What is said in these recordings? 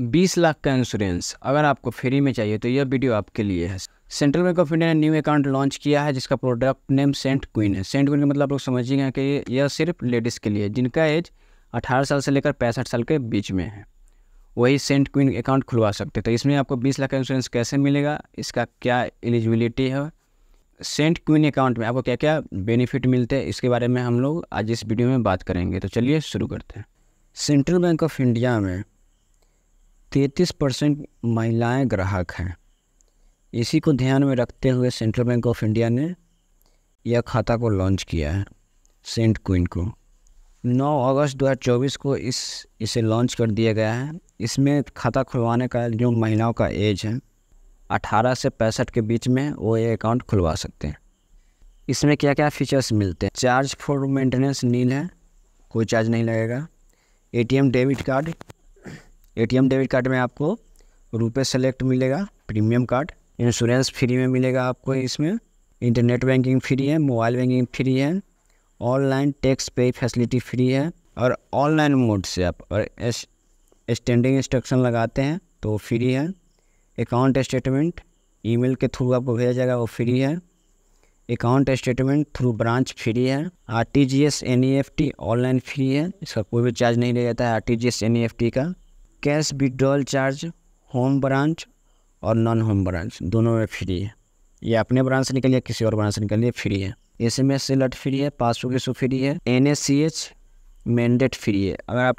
बीस लाख का इंश्योरेंस अगर आपको फ्री में चाहिए तो यह वीडियो आपके लिए है सेंट्रल बैंक ऑफ इंडिया ने न्यू अकाउंट लॉन्च किया है जिसका प्रोडक्ट नेम सेंट क्वीन है सेंट क्वीन का मतलब आप लोग समझिएगा कि यह सिर्फ लेडीज़ के लिए जिनका एज अठारह साल से लेकर पैंसठ साल के बीच में है वही सेंट क्वीन अकाउंट खुलवा सकते तो इसमें आपको बीस लाख का इंश्योरेंस कैसे मिलेगा इसका क्या एलिजिबिलिटी है सेंट क्वीन अकाउंट में आपको क्या क्या बेनिफिट मिलते हैं इसके बारे में हम लोग आज इस वीडियो में बात करेंगे तो चलिए शुरू करते हैं सेंट्रल बैंक ऑफ इंडिया में तैंतीस परसेंट महिलाएँ ग्राहक हैं इसी को ध्यान में रखते हुए सेंट्रल बैंक ऑफ इंडिया ने यह खाता को लॉन्च किया है सेंट क्वीन को 9 अगस्त 2024 को इस इसे लॉन्च कर दिया गया है इसमें खाता खुलवाने का जो महिलाओं का एज है 18 से पैंसठ के बीच में वो ये अकाउंट खुलवा सकते हैं इसमें क्या क्या फीचर्स मिलते हैं चार्ज फॉर मेंटेनेंस नील है कोई चार्ज नहीं लगेगा ATM debit card ATM debit card में आपको रुपये सेलेक्ट मिलेगा प्रीमियम कार्ड इंश्योरेंस फ्री में मिलेगा आपको इसमें इंटरनेट बैंकिंग फ्री है मोबाइल बैंकिंग फ्री है online tax pay facility free है और ऑनलाइन मोड से आप और स्टैंडिंग इंस्ट्रक्शन लगाते हैं तो फ्री है अकाउंट स्टेटमेंट ईमेल के थ्रू आपको भेजा जाएगा वो फ्री है account statement through branch free है R T G S N E F T online free है इसका कोई भी चार्ज नहीं ले जाता है R T G S N E F T का cash withdrawal charge home branch और नॉन होम ब्रांच दोनों में फ्री है ये अपने ब्रांच से निकलिए किसी और ब्रांच से निकलिए फ्री है S M S alert free है पासबुक इशू फ्री है N S C H mandate free है अगर आप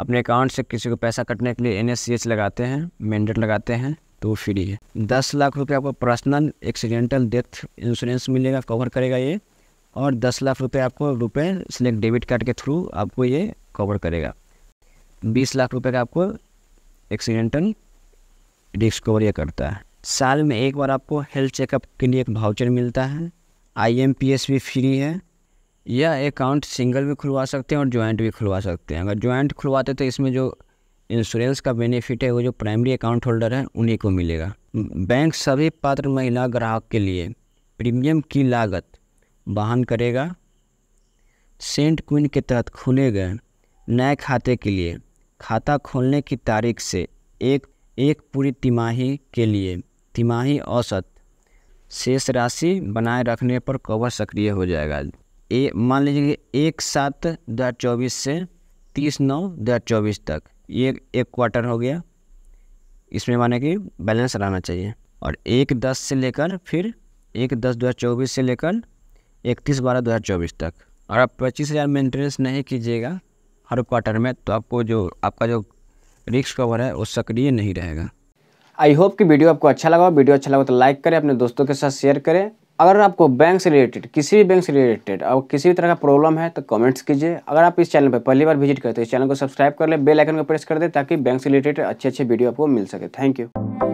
अपने अकाउंट से किसी को पैसा कटने के लिए एन एस सी एच लगाते हैं मैंडेट लगाते हैं तो फ्री है दस लाख रुपये आपको पर्सनल एक्सीडेंटल डेथ इंश्योरेंस मिलेगा कवर करेगा ये और दस लाख रुपये आपको रुपये सिलेक्ट डेबिट कार्ड के थ्रू आपको ये कवर करेगा बीस लाख रुपए का आपको एक्सीडेंटल डिस्कवर यह करता है साल में एक बार आपको हेल्थ चेकअप के लिए एक भाउचर मिलता है आईएमपीएस भी फ्री है यह अकाउंट सिंगल भी खुलवा सकते हैं और जॉइंट भी खुलवा सकते हैं अगर जॉइंट खुलवाते तो इसमें जो इंश्योरेंस का बेनिफिट है वो जो प्राइमरी अकाउंट होल्डर है उन्हीं को मिलेगा बैंक सभी पात्र महिला ग्राहक के लिए प्रीमियम की लागत वहन करेगा सेंट क्वीन के तहत खुले गए नए खाते के लिए खाता खोलने की तारीख से एक एक पूरी तिमाही के लिए तिमाही औसत शेष राशि बनाए रखने पर कवर सक्रिय हो जाएगा ए मान लीजिए एक सात दो हज़ार चौबीस से तीस नौ दो हज़ार चौबीस तक ये एक क्वार्टर हो गया इसमें माने कि बैलेंस रहना चाहिए और एक दस से लेकर फिर एक दस दो हज़ार चौबीस से लेकर इकतीस बारह दो हज़ार चौबीस तक और आप पच्चीस हज़ार मेंटेनेंस नहीं कीजिएगा हर क्वार्टर में तो आपको जो आपका जो रिस्क कवर है वो सक्रिय नहीं रहेगा आई होप कि वीडियो आपको अच्छा लगा वीडियो अच्छा लगा तो लाइक करें अपने दोस्तों के साथ शेयर करें अगर आपको बैंक से रिलेटेड किसी भी बैंक से रिलेटेड और किसी भी तरह का प्रॉब्लम है तो कमेंट्स कीजिए अगर आप इस चैनल पर पहली बार विजिट करते हैं इस चैनल को सब्सक्राइब कर ले बेल आइकन को प्रेस कर दे ताकि बैंक से रिलेटेड अच्छे अच्छे वीडियो आपको मिल सके थैंक यू